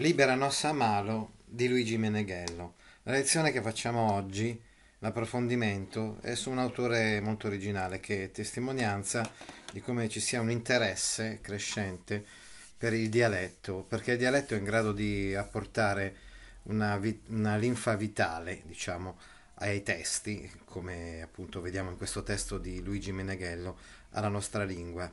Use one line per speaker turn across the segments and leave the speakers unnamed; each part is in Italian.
Libera Nossa Malo di Luigi Meneghello. La lezione che facciamo oggi, l'approfondimento, è su un autore molto originale che è testimonianza di come ci sia un interesse crescente per il dialetto, perché il dialetto è in grado di apportare una, vi- una linfa vitale, diciamo, ai testi, come appunto vediamo in questo testo di Luigi Meneghello, alla nostra lingua.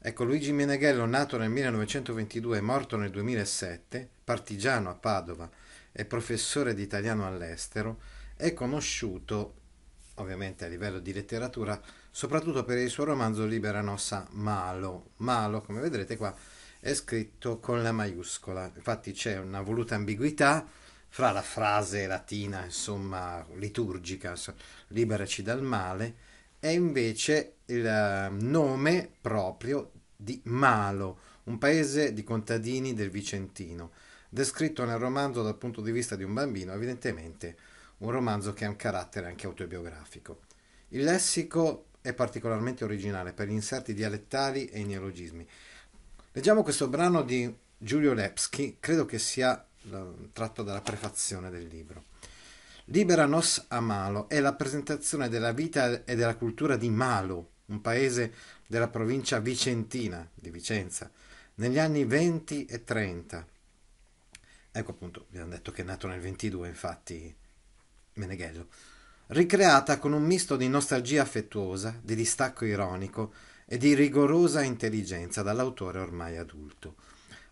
Ecco, Luigi Meneghello, nato nel 1922 e morto nel 2007, partigiano a Padova e professore di italiano all'estero, è conosciuto, ovviamente a livello di letteratura, soprattutto per il suo romanzo Libera Nossa Malo. Malo, come vedrete qua, è scritto con la maiuscola. Infatti c'è una voluta ambiguità fra la frase latina, insomma, liturgica, liberaci dal male, è invece il ehm, nome proprio di Malo, un paese di contadini del Vicentino, descritto nel romanzo dal punto di vista di un bambino, evidentemente un romanzo che ha un carattere anche autobiografico. Il lessico è particolarmente originale per gli inserti dialettali e i neologismi. Leggiamo questo brano di Giulio Lepsky, credo che sia ehm, tratto dalla prefazione del libro. Libera Nos a Malo è la presentazione della vita e della cultura di Malo, un paese della provincia vicentina di Vicenza, negli anni 20 e 30. Ecco appunto, vi hanno detto che è nato nel 22, infatti, Meneghello. Ricreata con un misto di nostalgia affettuosa, di distacco ironico e di rigorosa intelligenza dall'autore ormai adulto.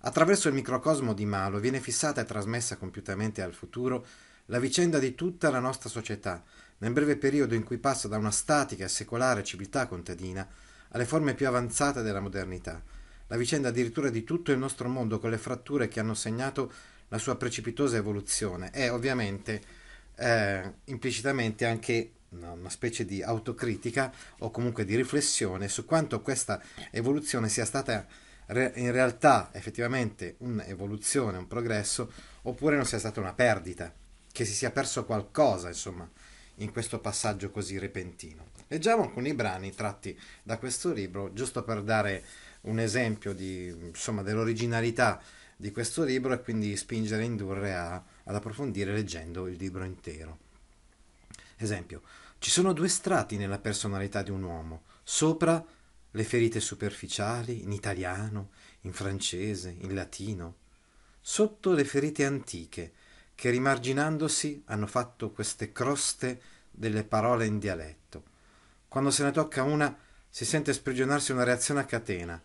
Attraverso il microcosmo di Malo viene fissata e trasmessa compiutamente al futuro la vicenda di tutta la nostra società, nel breve periodo in cui passa da una statica e secolare civiltà contadina alle forme più avanzate della modernità, la vicenda addirittura di tutto il nostro mondo con le fratture che hanno segnato la sua precipitosa evoluzione è ovviamente eh, implicitamente anche una specie di autocritica o comunque di riflessione su quanto questa evoluzione sia stata in realtà effettivamente un'evoluzione, un progresso oppure non sia stata una perdita che si sia perso qualcosa, insomma, in questo passaggio così repentino. Leggiamo alcuni brani tratti da questo libro, giusto per dare un esempio di, insomma, dell'originalità di questo libro e quindi spingere e indurre a, ad approfondire leggendo il libro intero. Esempio, ci sono due strati nella personalità di un uomo, sopra le ferite superficiali, in italiano, in francese, in latino, sotto le ferite antiche, che rimarginandosi hanno fatto queste croste delle parole in dialetto. Quando se ne tocca una si sente sprigionarsi una reazione a catena,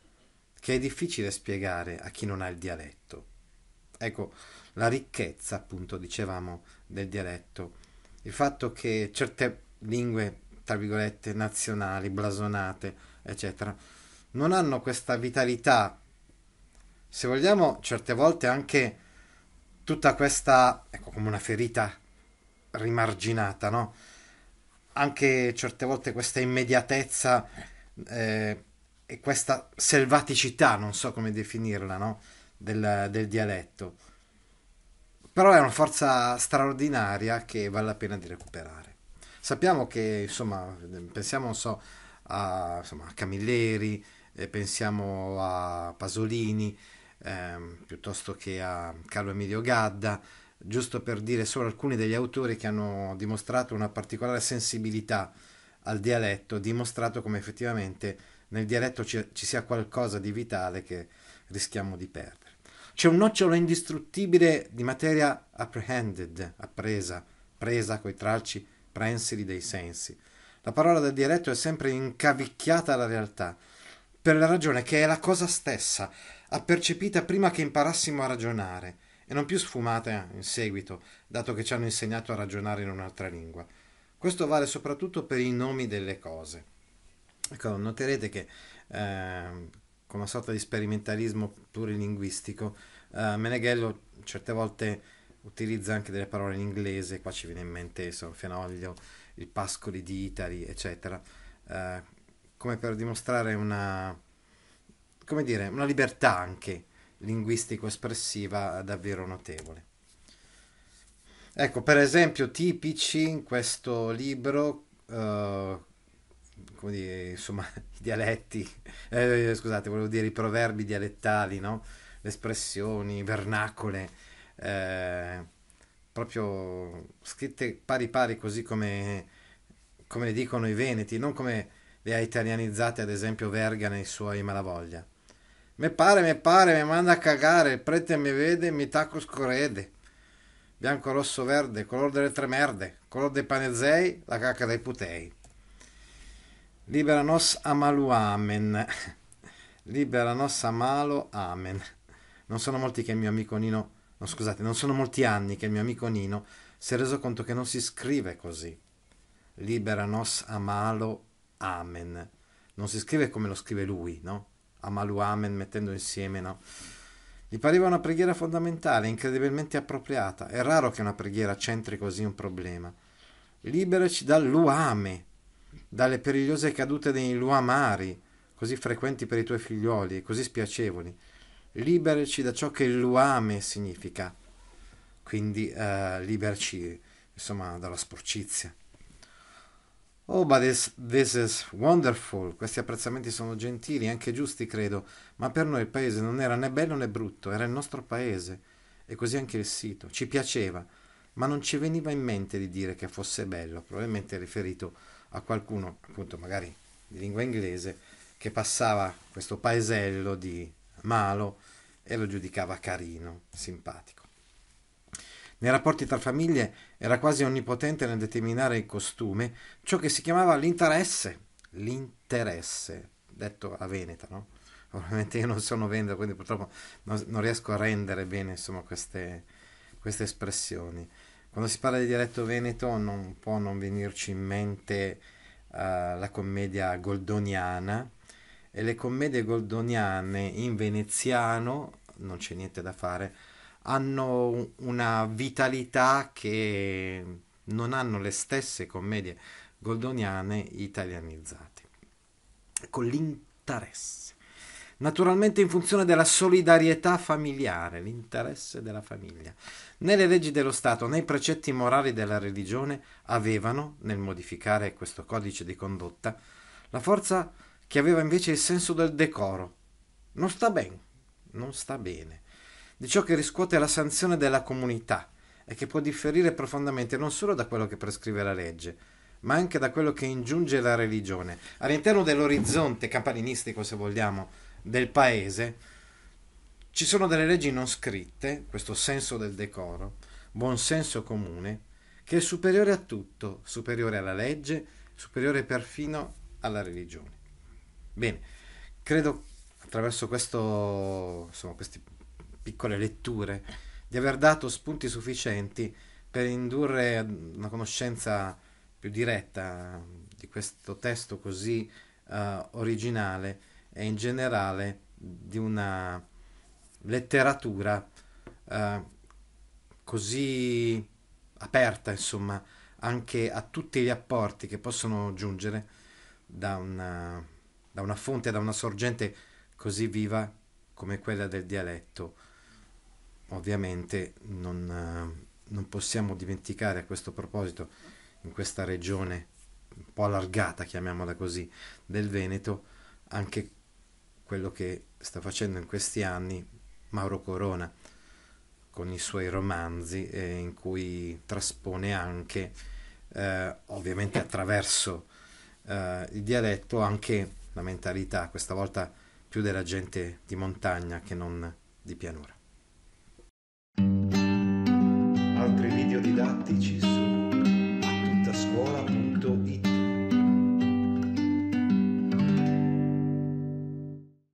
che è difficile spiegare a chi non ha il dialetto. Ecco, la ricchezza, appunto, dicevamo, del dialetto, il fatto che certe lingue, tra virgolette, nazionali, blasonate, eccetera, non hanno questa vitalità, se vogliamo, certe volte anche tutta questa, ecco, come una ferita rimarginata, no? Anche certe volte questa immediatezza eh, e questa selvaticità, non so come definirla, no? Del, del dialetto. Però è una forza straordinaria che vale la pena di recuperare. Sappiamo che, insomma, pensiamo, non so, a, insomma, a Camilleri, eh, pensiamo a Pasolini, ehm, piuttosto che a Carlo Emilio Gadda, giusto per dire solo alcuni degli autori che hanno dimostrato una particolare sensibilità al dialetto, dimostrato come effettivamente nel dialetto ci, ci sia qualcosa di vitale che rischiamo di perdere. C'è un nocciolo indistruttibile di materia apprehended, appresa, presa coi tralci prensili dei sensi. La parola del dialetto è sempre incavicchiata alla realtà, per la ragione che è la cosa stessa, percepita prima che imparassimo a ragionare e non più sfumata in seguito, dato che ci hanno insegnato a ragionare in un'altra lingua. Questo vale soprattutto per i nomi delle cose. Ecco, noterete che eh, con una sorta di sperimentalismo plurilinguistico, eh, Meneghello certe volte utilizza anche delle parole in inglese, qua ci viene in mente Sanfenoglio, il Pascoli di Itali, eccetera, eh, come per dimostrare una, come dire, una libertà anche linguistico-espressiva davvero notevole. Ecco, per esempio, tipici in questo libro, eh, come dire, insomma, i dialetti, eh, scusate, volevo dire i proverbi dialettali, no? le espressioni vernacole, eh, proprio scritte pari pari così come, come, dicono i veneti, non come le ha italianizzate ad esempio Verga nei suoi Malavoglia. Me pare, me pare, mi manda a cagare, il prete mi vede, mi tacco scorrede. Bianco, rosso, verde, color delle tre merde, color dei panezei, la cacca dei putei. Libera nos amalu amen. Libera nos amalo amen. Non sono molti che il mio amico Nino, no scusate, non sono molti anni che il mio amico Nino si è reso conto che non si scrive così. Libera nos amalo amen. Non si scrive come lo scrive lui, no? a mettendo insieme, no? Gli pareva una preghiera fondamentale, incredibilmente appropriata. È raro che una preghiera centri così un problema. Liberaci dal luame, dalle perigliose cadute dei luamari, così frequenti per i tuoi figlioli e così spiacevoli. Liberaci da ciò che il luame significa. Quindi eh, liberci, insomma, dalla sporcizia. Oh, but this, this is wonderful. Questi apprezzamenti sono gentili, anche giusti, credo, ma per noi il paese non era né bello né brutto, era il nostro paese. E così anche il sito. Ci piaceva, ma non ci veniva in mente di dire che fosse bello, probabilmente riferito a qualcuno, appunto, magari di lingua inglese, che passava questo paesello di Malo e lo giudicava carino, simpatico. Nei rapporti tra famiglie era quasi onnipotente nel determinare il costume, ciò che si chiamava l'interesse. L'interesse, detto a Veneta, no? Ovviamente io non sono veneta, quindi purtroppo non, non, riesco a rendere bene insomma, queste, queste espressioni. Quando si parla di dialetto veneto non può non venirci in mente uh, la commedia goldoniana e le commedie goldoniane in veneziano, non c'è niente da fare, hanno una vitalità che non hanno le stesse commedie goldoniane italianizzate, con l'interesse. Naturalmente in funzione della solidarietà familiare, l'interesse della famiglia. Né le leggi dello Stato né i precetti morali della religione avevano, nel modificare questo codice di condotta, la forza che aveva invece il senso del decoro. Non sta bene, non sta bene di ciò che riscuote la sanzione della comunità e che può differire profondamente non solo da quello che prescrive la legge, ma anche da quello che ingiunge la religione. All'interno dell'orizzonte campanilistico, se vogliamo, del paese, ci sono delle leggi non scritte, questo senso del decoro, buonsenso comune, che è superiore a tutto, superiore alla legge, superiore perfino alla religione. Bene, credo attraverso questo, insomma, questi piccole letture, di aver dato spunti sufficienti per indurre una conoscenza più diretta di questo testo così uh, originale e in generale di una letteratura uh, così aperta, insomma, anche a tutti gli apporti che possono giungere da una, da una fonte, da una sorgente così viva come quella del dialetto ovviamente non, eh, non possiamo dimenticare a questo proposito in questa regione un po' allargata, chiamiamola così, del Veneto, anche quello che sta facendo in questi anni Mauro Corona con i suoi romanzi eh, in cui traspone anche, eh, ovviamente attraverso eh, il dialetto, anche la mentalità, questa volta più della gente di montagna che non di pianura altri video didattici su attuttascuola.it